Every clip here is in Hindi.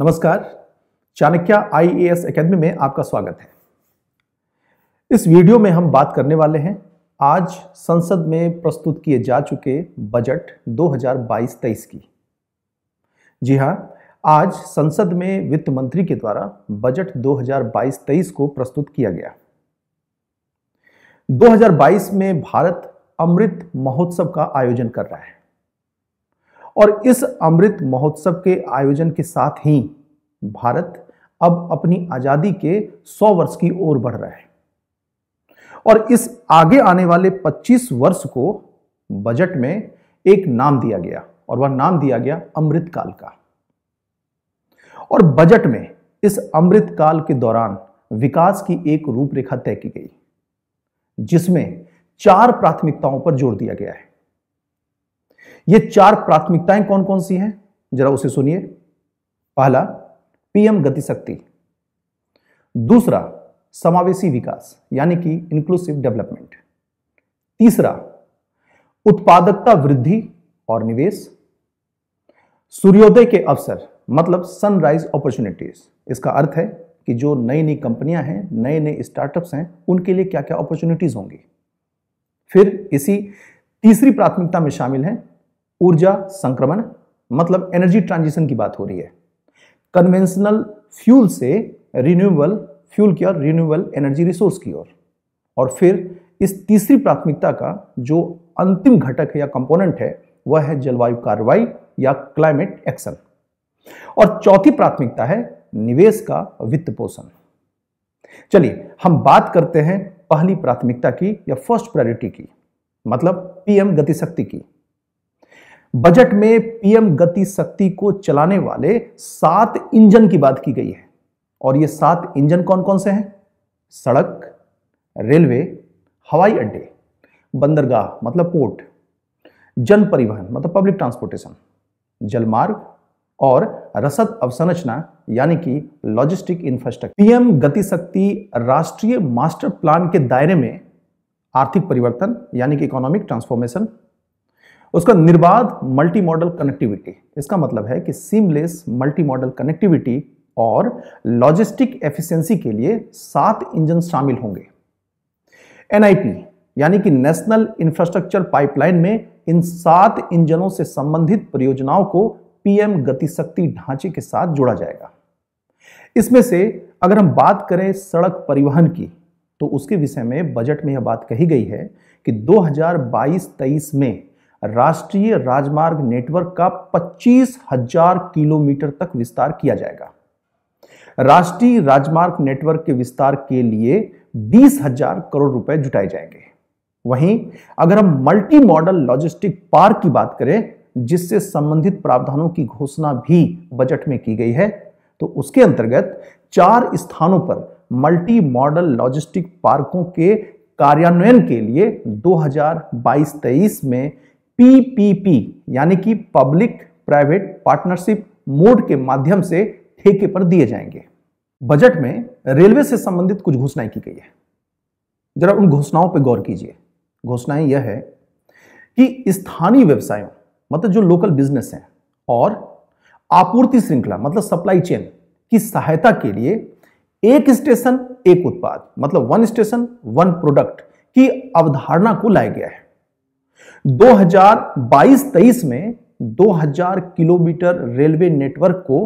नमस्कार चाणक्य आईएएस एकेडमी में आपका स्वागत है इस वीडियो में हम बात करने वाले हैं आज संसद में प्रस्तुत किए जा चुके बजट 2022-23 की जी हां आज संसद में वित्त मंत्री के द्वारा बजट 2022-23 को प्रस्तुत किया गया 2022 में भारत अमृत महोत्सव का आयोजन कर रहा है और इस अमृत महोत्सव के आयोजन के साथ ही भारत अब अपनी आजादी के 100 वर्ष की ओर बढ़ रहा है और इस आगे आने वाले 25 वर्ष को बजट में एक नाम दिया गया और वह नाम दिया गया अमृतकाल का और बजट में इस अमृत काल के दौरान विकास की एक रूपरेखा तय की गई जिसमें चार प्राथमिकताओं पर जोर दिया गया है ये चार प्राथमिकताएं कौन कौन सी हैं जरा उसे सुनिए पहला पीएम गति शक्ति दूसरा समावेशी विकास यानी कि इंक्लूसिव डेवलपमेंट तीसरा उत्पादकता वृद्धि और निवेश सूर्योदय के अवसर मतलब सनराइज अपॉर्चुनिटीज इसका अर्थ है कि जो नई नई कंपनियां हैं नए नए स्टार्टअप्स हैं उनके लिए क्या क्या अपॉर्चुनिटीज होंगी फिर इसी तीसरी प्राथमिकता में शामिल है ऊर्जा संक्रमण मतलब एनर्जी ट्रांजिशन की बात हो रही है कन्वेंशनल फ्यूल से रिन्यूएबल फ्यूल की ओर रिन्यूएबल एनर्जी रिसोर्स की ओर और।, फिर इस तीसरी प्राथमिकता का जो अंतिम घटक या कंपोनेंट है वह है जलवायु कार्रवाई या क्लाइमेट एक्शन और चौथी प्राथमिकता है निवेश का वित्त पोषण चलिए हम बात करते हैं पहली प्राथमिकता की या फर्स्ट प्रायोरिटी की मतलब पीएम गतिशक्ति की बजट में पीएम गति शक्ति को चलाने वाले सात इंजन की बात की गई है और ये सात इंजन कौन कौन से हैं सड़क रेलवे हवाई अड्डे बंदरगाह मतलब पोर्ट जन परिवहन मतलब पब्लिक ट्रांसपोर्टेशन जलमार्ग और रसद अवसंरचना यानी कि लॉजिस्टिक इंफ्रास्ट्रक्चर पीएम गतिशक्ति राष्ट्रीय मास्टर प्लान के दायरे में आर्थिक परिवर्तन यानी कि इकोनॉमिक ट्रांसफॉर्मेशन उसका निर्बाध मल्टी मॉडल कनेक्टिविटी इसका मतलब है कि सीमलेस मल्टी मॉडल कनेक्टिविटी और लॉजिस्टिक एफिशिएंसी के लिए सात इंजन शामिल होंगे एनआईपी यानी कि नेशनल इंफ्रास्ट्रक्चर पाइपलाइन में इन सात इंजनों से संबंधित परियोजनाओं को पीएम गतिशक्ति ढांचे के साथ जोड़ा जाएगा इसमें से अगर हम बात करें सड़क परिवहन की तो उसके विषय में बजट में यह बात कही गई है कि 2022-23 में राष्ट्रीय राजमार्ग नेटवर्क का पच्चीस हजार किलोमीटर तक विस्तार किया जाएगा राष्ट्रीय राजमार्ग नेटवर्क के विस्तार के लिए बीस हजार करोड़ रुपए जुटाए जाएंगे वहीं अगर हम मल्टी मॉडल लॉजिस्टिक पार्क की बात करें जिससे संबंधित प्रावधानों की घोषणा भी बजट में की गई है तो उसके अंतर्गत चार स्थानों पर मल्टी मॉडल लॉजिस्टिक पार्कों के कार्यान्वयन के लिए 2022-23 में पीपीपी यानी कि पब्लिक प्राइवेट पार्टनरशिप मोड के माध्यम से ठेके पर दिए जाएंगे बजट में रेलवे से संबंधित कुछ घोषणाएं की गई है जरा उन घोषणाओं पर गौर कीजिए घोषणाएं यह है कि स्थानीय व्यवसायों मतलब जो लोकल बिजनेस हैं और आपूर्ति श्रृंखला मतलब सप्लाई चेन की सहायता के लिए एक स्टेशन एक उत्पाद मतलब वन स्टेशन वन प्रोडक्ट की अवधारणा को लाया गया है 2022-23 में 2000 किलोमीटर रेलवे नेटवर्क को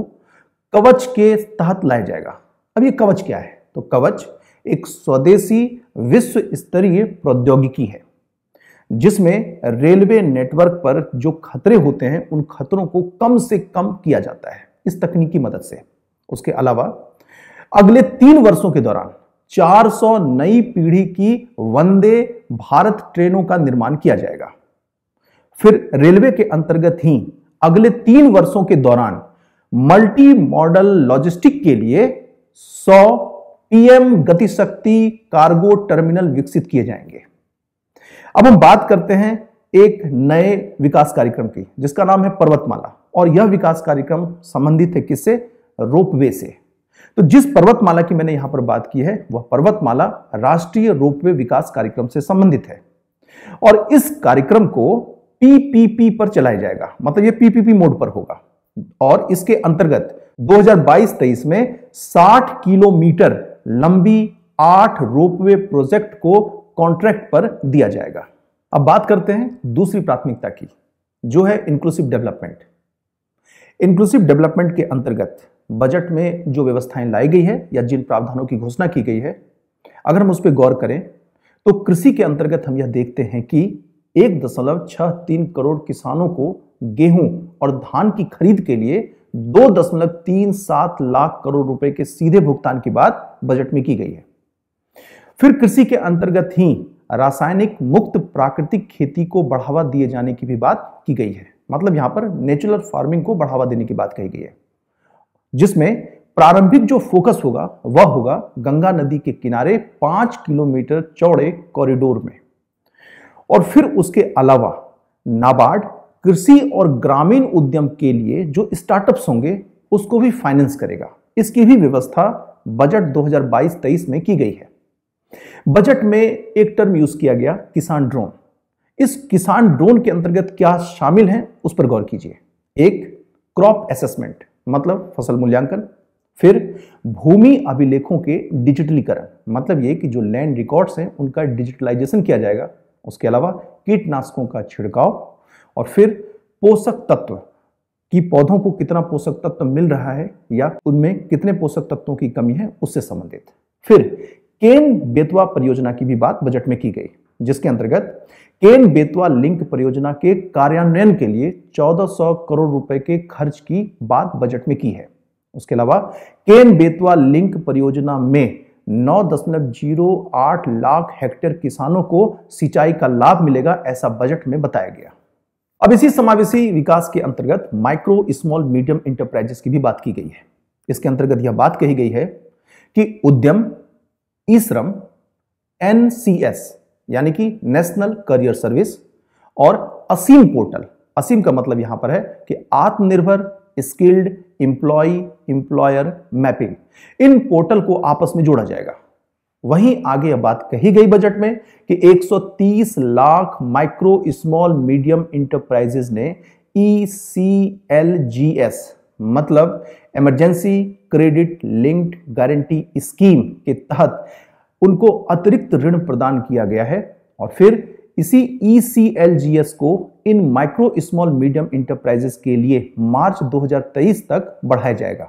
कवच के तहत लाया जाएगा अब ये कवच क्या है तो कवच एक स्वदेशी विश्व स्तरीय प्रौद्योगिकी है जिसमें रेलवे नेटवर्क पर जो खतरे होते हैं उन खतरों को कम से कम किया जाता है इस तकनीकी मदद से उसके अलावा अगले तीन वर्षों के दौरान 400 नई पीढ़ी की वंदे भारत ट्रेनों का निर्माण किया जाएगा फिर रेलवे के अंतर्गत ही अगले तीन वर्षों के दौरान मल्टी मॉडल लॉजिस्टिक के लिए 100 पीएम गतिशक्ति कार्गो टर्मिनल विकसित किए जाएंगे अब हम बात करते हैं एक नए विकास कार्यक्रम की जिसका नाम है पर्वतमाला और यह विकास कार्यक्रम संबंधित है किससे रोपवे से तो जिस पर्वतमाला की मैंने यहां पर बात की है वह पर्वतमाला राष्ट्रीय रोपवे विकास कार्यक्रम से संबंधित है और इस कार्यक्रम को पीपीपी पर चलाया जाएगा मतलब यह पीपीपी मोड पर होगा और इसके अंतर्गत 2022-23 में 60 किलोमीटर लंबी आठ रोपवे प्रोजेक्ट को कॉन्ट्रैक्ट पर दिया जाएगा अब बात करते हैं दूसरी प्राथमिकता की जो है इंक्लूसिव डेवलपमेंट इंक्लूसिव डेवलपमेंट के अंतर्गत बजट में जो व्यवस्थाएं लाई गई है या जिन प्रावधानों की घोषणा की गई है अगर हम उस पर गौर करें तो कृषि के अंतर्गत हम यह देखते हैं कि एक दशमलव छह तीन करोड़ किसानों को गेहूं और धान की खरीद के लिए दो दशमलव तीन सात लाख करोड़ रुपए के सीधे भुगतान की बात बजट में की गई है फिर कृषि के अंतर्गत ही रासायनिक मुक्त प्राकृतिक खेती को बढ़ावा दिए जाने की भी बात की गई है मतलब यहां पर नेचुरल फार्मिंग को बढ़ावा देने की बात कही गई है जिसमें प्रारंभिक जो फोकस होगा वह होगा गंगा नदी के किनारे पांच किलोमीटर चौड़े कॉरिडोर में और फिर उसके अलावा नाबार्ड कृषि और ग्रामीण उद्यम के लिए जो स्टार्टअप्स होंगे उसको भी फाइनेंस करेगा इसकी भी व्यवस्था बजट 2022-23 में की गई है बजट में एक टर्म यूज किया गया किसान ड्रोन इस किसान ड्रोन के अंतर्गत क्या शामिल है उस पर गौर कीजिए एक क्रॉप असेसमेंट मतलब फसल मूल्यांकन फिर भूमि अभिलेखों के डिजिटलीकरण मतलब ये कि जो लैंड रिकॉर्ड्स हैं उनका डिजिटलाइजेशन किया जाएगा उसके अलावा कीटनाशकों का छिड़काव और फिर पोषक तत्व कि पौधों को कितना पोषक तत्व मिल रहा है या उनमें कितने पोषक तत्वों की कमी है उससे संबंधित फिर केन बेतवा परियोजना की भी बात बजट में की गई जिसके अंतर्गत केन बेतवा लिंक परियोजना के कार्यान्वयन के लिए 1400 करोड़ रुपए के खर्च की बात बजट में की है उसके अलावा केन बेतवा लिंक परियोजना में 9.08 लाख हेक्टेयर किसानों को सिंचाई का लाभ मिलेगा ऐसा बजट में बताया गया अब इसी समावेशी विकास के अंतर्गत माइक्रो स्मॉल मीडियम इंटरप्राइजेस की भी बात की गई है इसके अंतर्गत यह बात कही गई है कि उद्यम ई श्रम एनसीएस यानी कि नेशनल करियर सर्विस और असीम पोर्टल असीम का मतलब यहां पर है कि आत्मनिर्भर स्किल्ड इंप्लॉय इंप्लॉयर मैपिंग इन पोर्टल को आपस में जोड़ा जाएगा वहीं आगे यह बात कही गई बजट में कि 130 lakh micro small medium enterprises ने E C L G S मतलब emergency credit linked guarantee scheme के तहत उनको अतिरिक्त ऋण प्रदान किया गया है और फिर इसी ई e को इन माइक्रो स्मॉल मीडियम इंटरप्राइजेस के लिए मार्च 2023 तक बढ़ाया जाएगा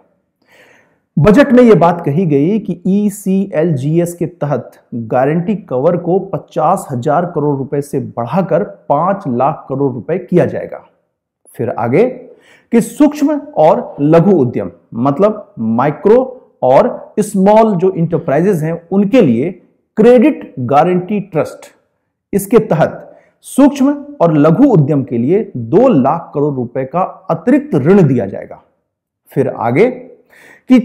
बजट में यह बात कही गई कि ई e के तहत गारंटी कवर को पचास हजार करोड़ रुपए से बढ़ाकर पांच लाख करोड़ रुपए किया जाएगा फिर आगे कि सूक्ष्म और लघु उद्यम मतलब माइक्रो और स्मॉल जो इंटरप्राइजेस हैं उनके लिए क्रेडिट गारंटी ट्रस्ट इसके तहत सूक्ष्म और लघु उद्यम के लिए दो लाख करोड़ रुपए का अतिरिक्त ऋण दिया जाएगा फिर आगे कि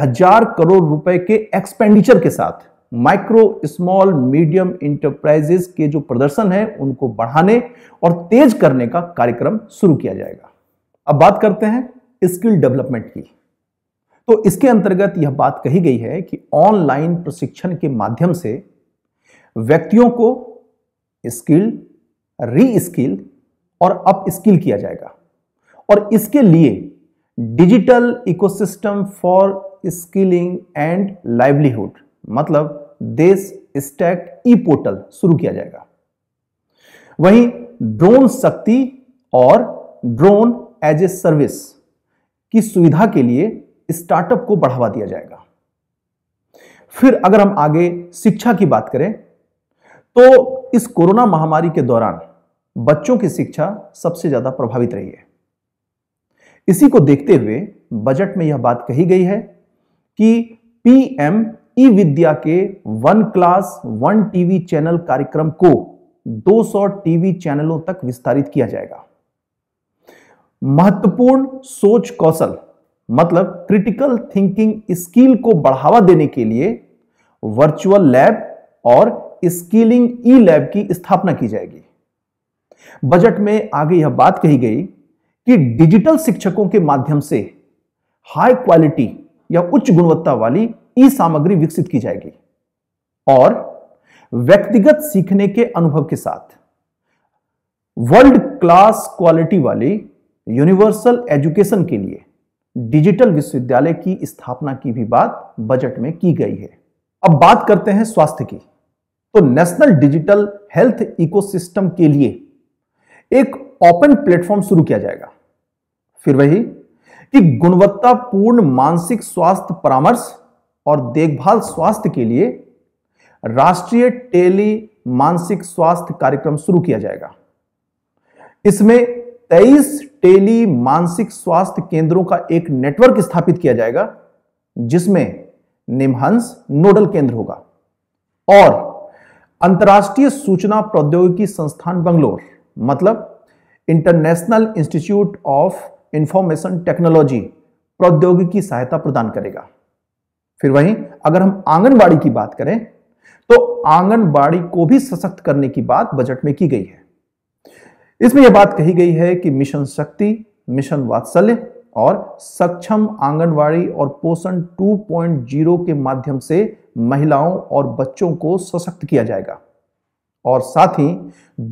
हजार करोड़ रुपए के एक्सपेंडिचर के साथ माइक्रो स्मॉल मीडियम इंटरप्राइजेस के जो प्रदर्शन है उनको बढ़ाने और तेज करने का कार्यक्रम शुरू किया जाएगा अब बात करते हैं स्किल डेवलपमेंट की तो इसके अंतर्गत यह बात कही गई है कि ऑनलाइन प्रशिक्षण के माध्यम से व्यक्तियों को स्किल री स्किल और अप स्किल किया जाएगा और इसके लिए digital ecosystem for skilling and livelihood मतलब देश स्टैक ई पोर्टल शुरू किया जाएगा वहीं ड्रोन शक्ति और ड्रोन एज ए सर्विस की सुविधा के लिए स्टार्टअप को बढ़ावा दिया जाएगा फिर अगर हम आगे शिक्षा की बात करें तो इस कोरोना महामारी के दौरान बच्चों की शिक्षा सबसे ज्यादा प्रभावित रही है इसी को देखते हुए बजट में यह बात कही गई है कि पीएम ई विद्या के one class one TV channel कार्यक्रम को 200 टीवी चैनलों तक विस्तारित किया जाएगा महत्वपूर्ण सोच कौशल मतलब क्रिटिकल थिंकिंग स्किल को बढ़ावा देने के लिए वर्चुअल लैब और स्किलिंग ई लैब की स्थापना की जाएगी बजट में आगे यह बात कही गई कि डिजिटल शिक्षकों के माध्यम से हाई क्वालिटी या उच्च गुणवत्ता वाली ई सामग्री विकसित की जाएगी और व्यक्तिगत सीखने के अनुभव के साथ वर्ल्ड क्लास क्वालिटी वाली यूनिवर्सल एजुकेशन के लिए डिजिटल विश्वविद्यालय की स्थापना की भी बात बजट में की गई है अब बात करते हैं स्वास्थ्य की तो नेशनल डिजिटल हेल्थ इकोसिस्टम के लिए एक ओपन प्लेटफॉर्म शुरू किया जाएगा फिर वही कि गुणवत्तापूर्ण मानसिक स्वास्थ्य परामर्श और देखभाल स्वास्थ्य के लिए राष्ट्रीय टेली मानसिक स्वास्थ्य कार्यक्रम शुरू किया जाएगा इसमें तेईस टेली मानसिक स्वास्थ्य केंद्रों का एक नेटवर्क स्थापित किया जाएगा जिसमें निमहंस नोडल केंद्र होगा और अंतर्राष्ट्रीय सूचना प्रौद्योगिकी संस्थान बंगलोर मतलब international institute of information technology प्रौद्योगिकी सहायता प्रदान करेगा फिर वहीं अगर हम आंगनबाड़ी की बात करें तो आंगनबाड़ी को भी सशक्त करने की बात बजट में की गई है इसमें यह बात कही गई है कि मिशन शक्ति मिशन वात्सल्य और सक्षम आंगनवाड़ी और पोषण 2.0 के माध्यम से महिलाओं और बच्चों को सशक्त किया जाएगा और साथ ही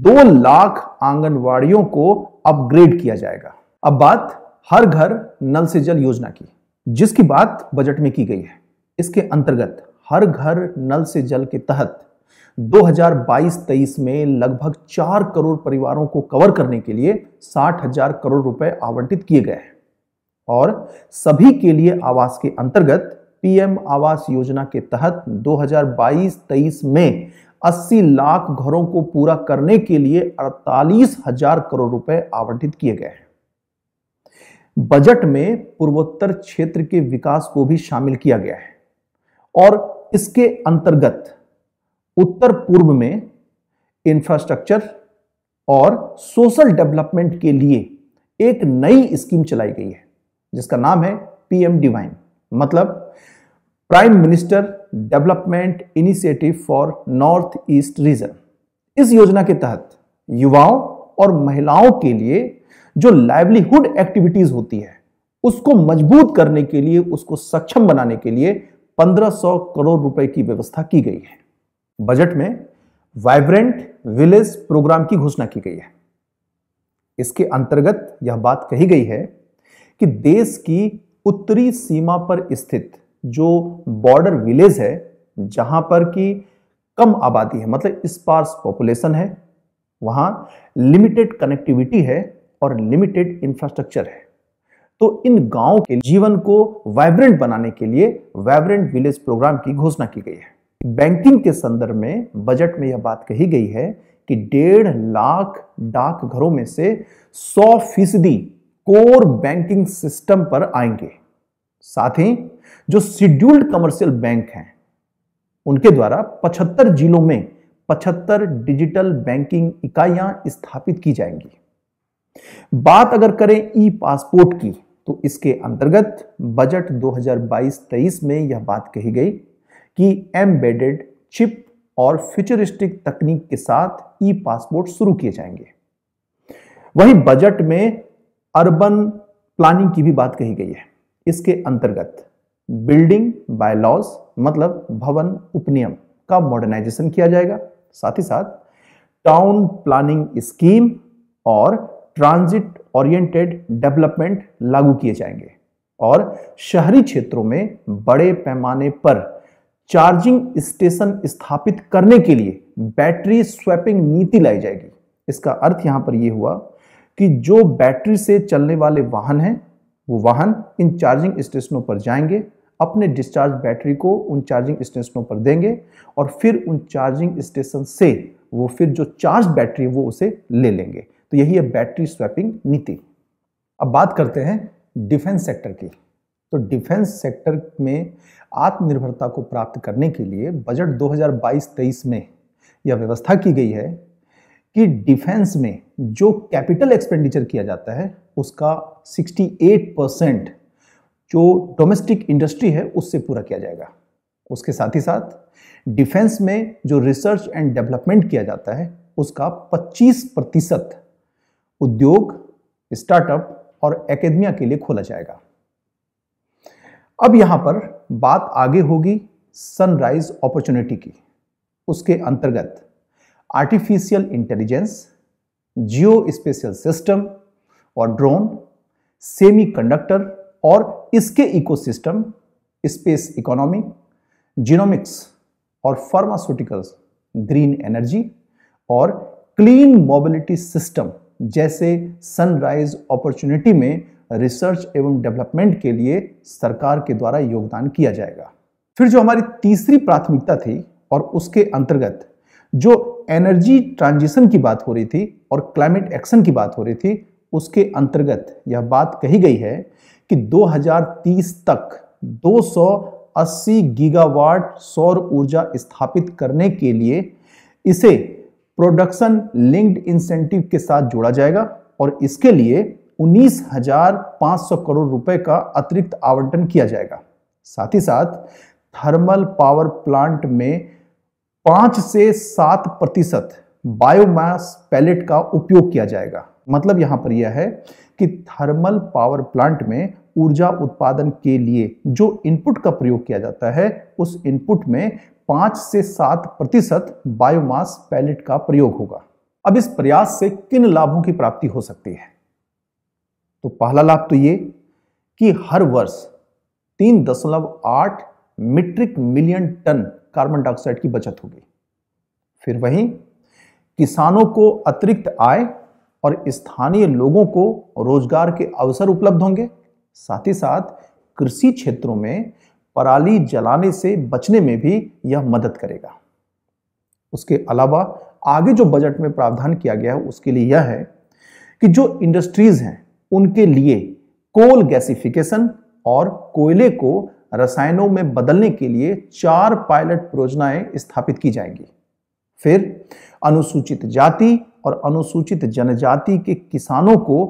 दो लाख आंगनवाड़ियों को अपग्रेड किया जाएगा अब बात हर घर नल से जल योजना की जिसकी बात बजट में की गई है इसके अंतर्गत हर घर नल से जल के तहत 2022-23 में लगभग चार करोड़ परिवारों को कवर करने के लिए साठ हजार करोड़ रुपए आवंटित किए गए हैं और सभी के लिए आवास के अंतर्गत पीएम आवास योजना के तहत 2022-23 में 80 लाख घरों को पूरा करने के लिए अड़तालीस हजार करोड़ रुपए आवंटित किए गए हैं बजट में पूर्वोत्तर क्षेत्र के विकास को भी शामिल किया गया है और इसके अंतर्गत उत्तर पूर्व में इंफ्रास्ट्रक्चर और सोशल डेवलपमेंट के लिए एक नई स्कीम चलाई गई है जिसका नाम है पीएम डिवाइन मतलब prime minister development initiative for north east region इस योजना के तहत युवाओं और महिलाओं के लिए जो लाइवलीहुड एक्टिविटीज होती है उसको मजबूत करने के लिए उसको सक्षम बनाने के लिए 1500 करोड़ रुपए की व्यवस्था की गई है बजट में वाइब्रेंट विलेज प्रोग्राम की घोषणा की गई है इसके अंतर्गत यह बात कही गई है कि देश की उत्तरी सीमा पर स्थित जो बॉर्डर विलेज है जहां पर कि कम आबादी है मतलब स्पार्स पॉपुलेशन है वहां लिमिटेड कनेक्टिविटी है और लिमिटेड इंफ्रास्ट्रक्चर है तो इन गांव के जीवन को वाइब्रेंट बनाने के लिए वाइब्रेंट विलेज प्रोग्राम की घोषणा की गई है बैंकिंग के संदर्भ में बजट में यह बात कही गई है कि डेढ़ लाख डाक घरों में से 100 फीसदी कोर बैंकिंग सिस्टम पर आएंगे साथ ही जो शेड्यूल्ड कमर्शियल बैंक हैं उनके द्वारा 75 जिलों में 75 डिजिटल बैंकिंग इकाइयां स्थापित की जाएंगी बात अगर करें ई पासपोर्ट की तो इसके अंतर्गत बजट 2022-23 में यह बात कही गई कि एम्बेडेड चिप और फ्यूचरिस्टिक तकनीक के साथ ई पासपोर्ट शुरू किए जाएंगे वहीं बजट में अर्बन प्लानिंग की भी बात कही गई है इसके अंतर्गत बिल्डिंग बायलॉज मतलब भवन उपनियम का मॉडर्नाइजेशन किया जाएगा साथ ही साथ टाउन प्लानिंग स्कीम और ट्रांजिट ओरिएंटेड डेवलपमेंट लागू किए जाएंगे और शहरी क्षेत्रों में बड़े पैमाने पर चार्जिंग स्टेशन स्थापित करने के लिए बैटरी स्वैपिंग नीति लाई जाएगी इसका अर्थ यहां पर यह हुआ कि जो बैटरी से चलने वाले वाहन हैं वो वाहन इन चार्जिंग स्टेशनों पर जाएंगे अपने डिस्चार्ज बैटरी को उन चार्जिंग स्टेशनों पर देंगे और फिर उन चार्जिंग स्टेशन से वो फिर जो चार्ज बैटरी वो उसे ले लेंगे तो यही है बैटरी स्वैपिंग नीति अब बात करते हैं डिफेंस सेक्टर की तो डिफेंस सेक्टर में आत्मनिर्भरता को प्राप्त करने के लिए बजट 2022-23 में यह व्यवस्था की गई है कि डिफेंस में जो कैपिटल एक्सपेंडिचर किया जाता है उसका 68 परसेंट जो डोमेस्टिक इंडस्ट्री है उससे पूरा किया जाएगा उसके साथ ही साथ डिफेंस में जो रिसर्च एंड डेवलपमेंट किया जाता है उसका 25 प्रतिशत उद्योग स्टार्टअप और एकेडमिया के लिए खोला जाएगा अब यहां पर बात आगे होगी सनराइज अपॉर्चुनिटी की उसके अंतर्गत artificial intelligence geo spatial system और ड्रोन सेमीकंडक्टर और इसके इकोसिस्टम स्पेस इकोनॉमी जीनोमिक्स और फार्मास्यूटिकल्स ग्रीन एनर्जी और क्लीन मोबिलिटी सिस्टम जैसे सनराइज अपॉर्चुनिटी में रिसर्च एवं डेवलपमेंट के लिए सरकार के द्वारा योगदान किया जाएगा फिर जो हमारी तीसरी प्राथमिकता थी और उसके अंतर्गत जो एनर्जी ट्रांजिशन की बात हो रही थी और क्लाइमेट एक्शन की बात हो रही थी उसके अंतर्गत यह बात कही गई है कि 2030 तक 280 गीगावाट सौर ऊर्जा स्थापित करने के लिए इसे प्रोडक्शन लिंक्ड इंसेंटिव के साथ जोड़ा जाएगा और इसके लिए उन्नीस हजार सौ करोड़ रुपए का अतिरिक्त आवंटन किया जाएगा साथ ही साथ थर्मल पावर प्लांट में पांच से सात प्रतिशत बायोमास पैलेट का उपयोग किया जाएगा मतलब यहां पर यह है कि थर्मल पावर प्लांट में ऊर्जा उत्पादन के लिए जो इनपुट का प्रयोग किया जाता है उस इनपुट में पांच से सात प्रतिशत बायोमास पैलेट का प्रयोग होगा अब इस प्रयास से किन लाभों की प्राप्ति हो सकती है तो पहला लाभ तो ये कि हर वर्ष तीन दशमलव आठ metric million ton carbon dioxide की बचत होगी फिर वहीं किसानों को अतिरिक्त आय और स्थानीय लोगों को रोजगार के अवसर उपलब्ध होंगे साथ ही साथ कृषि क्षेत्रों में पराली जलाने से बचने में भी यह मदद करेगा उसके अलावा आगे जो बजट में प्रावधान किया गया है उसके लिए यह है कि जो इंडस्ट्रीज हैं उनके लिए कोल गैसिफिकेशन और कोयले को रसायनों में बदलने के लिए चार पायलट परियोजनाएं स्थापित की जाएंगी फिर अनुसूचित जाति और अनुसूचित जनजाति के किसानों को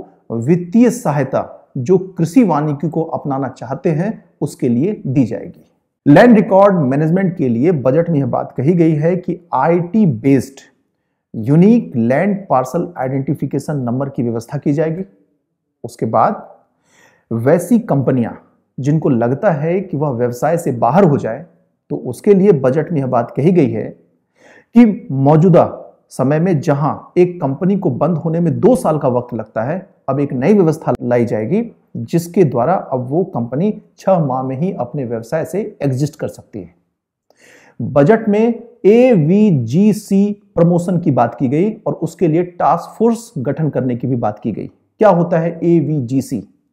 वित्तीय सहायता जो कृषि वानिकी को अपनाना चाहते हैं उसके लिए दी जाएगी लैंड रिकॉर्ड मैनेजमेंट के लिए बजट में यह बात कही गई है कि IT based unique land parcel identification number की व्यवस्था की जाएगी उसके बाद वैसी कंपनियां जिनको लगता है कि वह व्यवसाय से बाहर हो जाए तो उसके लिए बजट में यह बात कही गई है कि मौजूदा समय में जहां एक कंपनी को बंद होने में दो साल का वक्त लगता है अब एक नई व्यवस्था लाई जाएगी जिसके द्वारा अब वो कंपनी छह माह में ही अपने व्यवसाय से एग्जिस्ट कर सकती है बजट में A V ji C promotion की बात की गई और उसके लिए टास्क फोर्स गठन करने की भी बात की गई क्या होता है ए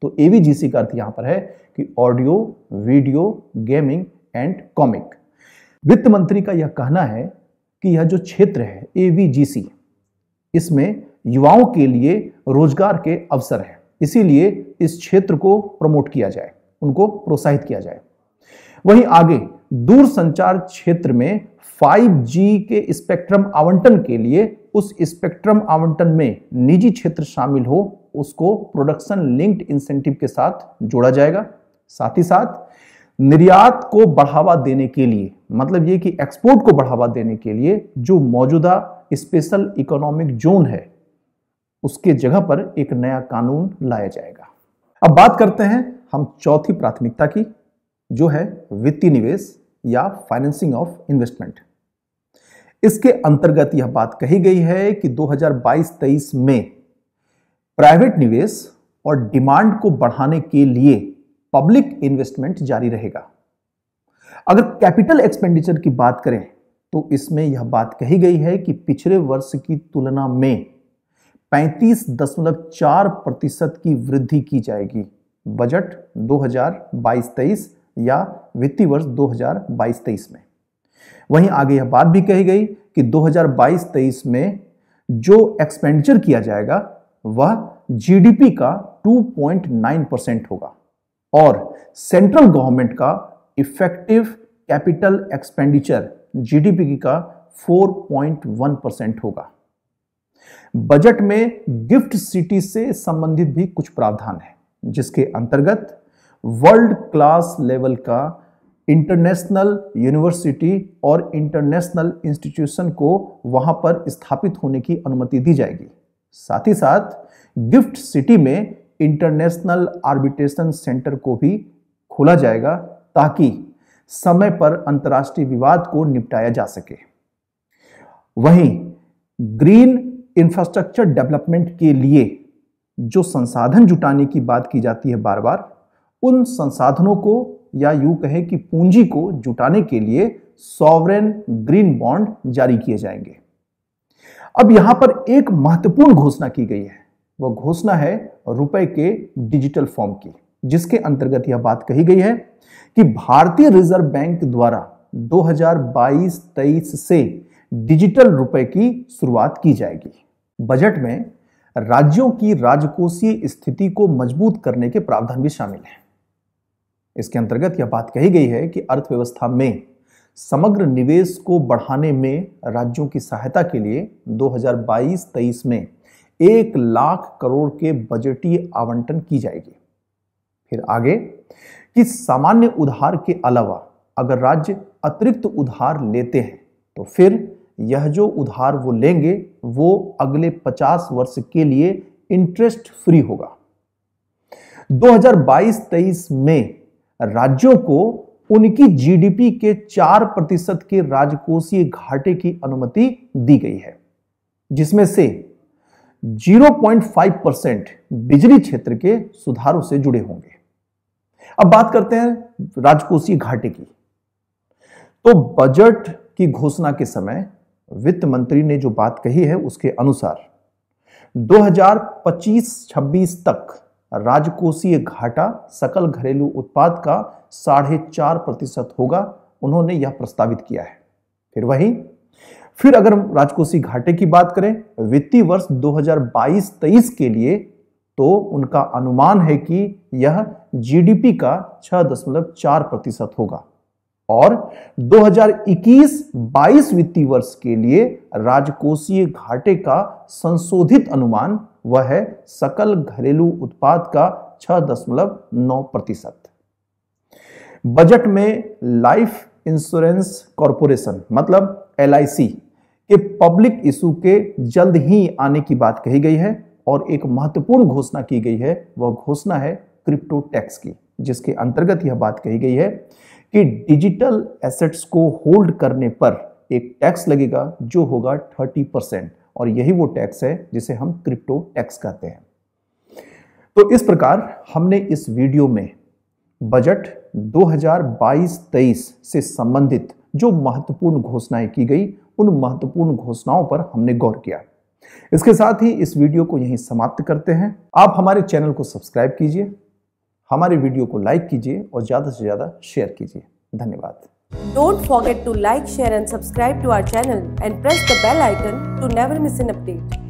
तो ए का अर्थ यहां पर है कि audio video gaming and comic वित्त मंत्री का यह कहना है कि यह जो क्षेत्र है ए इसमें युवाओं के लिए रोजगार के अवसर हैं इसीलिए इस क्षेत्र को प्रमोट किया जाए उनको प्रोत्साहित किया जाए वहीं आगे दूर संचार क्षेत्र में 5G के स्पेक्ट्रम आवंटन के लिए उस स्पेक्ट्रम आवंटन में निजी क्षेत्र शामिल हो उसको प्रोडक्शन लिंक्ड इंसेंटिव के साथ जोड़ा जाएगा साथ ही साथ निर्यात को बढ़ावा देने के लिए मतलब ये कि एक्सपोर्ट को बढ़ावा देने के लिए जो मौजूदा स्पेशल इकोनॉमिक जोन है उसके जगह पर एक नया कानून लाया जाएगा अब बात करते हैं हम चौथी प्राथमिकता की जो है वित्तीय निवेश या फाइनेंसिंग ऑफ इन्वेस्टमेंट इसके अंतर्गत यह बात कही गई है कि 2022-23 में प्राइवेट निवेश और डिमांड को बढ़ाने के लिए पब्लिक इन्वेस्टमेंट जारी रहेगा अगर कैपिटल एक्सपेंडिचर की बात करें तो इसमें यह बात कही गई है कि पिछले वर्ष की तुलना में 35.4 प्रतिशत की वृद्धि की जाएगी बजट 2022-23 या वित्तीय वर्ष 2022-23 में वहीं आगे यह बात भी कही गई कि 2022-23 में जो एक्सपेंडिचर किया जाएगा वह जीडीपी का 2.9 परसेंट होगा और सेंट्रल गवर्नमेंट का इफेक्टिव कैपिटल एक्सपेंडिचर जीडीपी का 4.1 परसेंट होगा बजट में गिफ्ट सिटी से संबंधित भी कुछ प्रावधान है जिसके अंतर्गत वर्ल्ड क्लास लेवल का इंटरनेशनल यूनिवर्सिटी और इंटरनेशनल इंस्टीट्यूशन को वहां पर स्थापित होने की अनुमति दी जाएगी साथ ही साथ गिफ्ट सिटी में इंटरनेशनल आर्बिट्रेशन सेंटर को भी खोला जाएगा ताकि समय पर अंतर्राष्ट्रीय विवाद को निपटाया जा सके वहीं ग्रीन इंफ्रास्ट्रक्चर डेवलपमेंट के लिए जो संसाधन जुटाने की बात की जाती है बार बार उन संसाधनों को या यू कहें कि पूंजी को जुटाने के लिए सॉवरेन ग्रीन बॉन्ड जारी किए जाएंगे अब यहां पर एक महत्वपूर्ण घोषणा की गई है वह घोषणा है रुपए के डिजिटल फॉर्म की जिसके अंतर्गत यह बात कही गई है कि भारतीय रिजर्व बैंक द्वारा 2022-23 से डिजिटल रुपए की शुरुआत की जाएगी बजट में राज्यों की राजकोषीय स्थिति को मजबूत करने के प्रावधान भी शामिल हैं इसके अंतर्गत यह बात कही गई है कि अर्थव्यवस्था में समग्र निवेश को बढ़ाने में राज्यों की सहायता के लिए 2022-23 में एक लाख करोड़ के बजटीय आवंटन की जाएगी फिर आगे कि सामान्य उधार के अलावा अगर राज्य अतिरिक्त उधार लेते हैं तो फिर यह जो उधार वो लेंगे वो अगले 50 वर्ष के लिए इंटरेस्ट फ्री होगा 2022-23 में राज्यों को उनकी जीडीपी के चार प्रतिशत के राजकोषीय घाटे की अनुमति दी गई है जिसमें से 0.5 परसेंट बिजली क्षेत्र के सुधारों से जुड़े होंगे अब बात करते हैं राजकोषीय घाटे की तो बजट की घोषणा के समय वित्त मंत्री ने जो बात कही है उसके अनुसार 2025-26 तक राजकोषीय घाटा सकल घरेलू उत्पाद का साढ़े चार प्रतिशत होगा उन्होंने यह प्रस्तावित किया है फिर वही फिर अगर राजकोषीय घाटे की बात करें वित्तीय वर्ष 2022-23 के लिए तो उनका अनुमान है कि यह जीडीपी का 6.4 प्रतिशत होगा और 2021-22 वित्तीय वर्ष के लिए राजकोषीय घाटे का संशोधित अनुमान वह है सकल घरेलू उत्पाद का 6.9 प्रतिशत बजट में लाइफ इंश्योरेंस कॉरपोरेशन मतलब एल के पब्लिक इशू के जल्द ही आने की बात कही गई है और एक महत्वपूर्ण घोषणा की गई है वह घोषणा है क्रिप्टो टैक्स की जिसके अंतर्गत यह बात कही गई है कि डिजिटल एसेट्स को होल्ड करने पर एक टैक्स लगेगा जो होगा 30 परसेंट और यही वो टैक्स है जिसे हम क्रिप्टो टैक्स कहते हैं तो इस प्रकार हमने इस वीडियो में बजट 2022-23 से संबंधित जो महत्वपूर्ण घोषणाएं की गई उन महत्वपूर्ण घोषणाओं पर हमने गौर किया इसके साथ ही इस वीडियो को यहीं समाप्त करते हैं आप हमारे चैनल को सब्सक्राइब कीजिए हमारे वीडियो को लाइक कीजिए और ज्यादा से ज्यादा शेयर कीजिए धन्यवाद don't forget to like share and subscribe to our channel and press the bell icon to never miss an update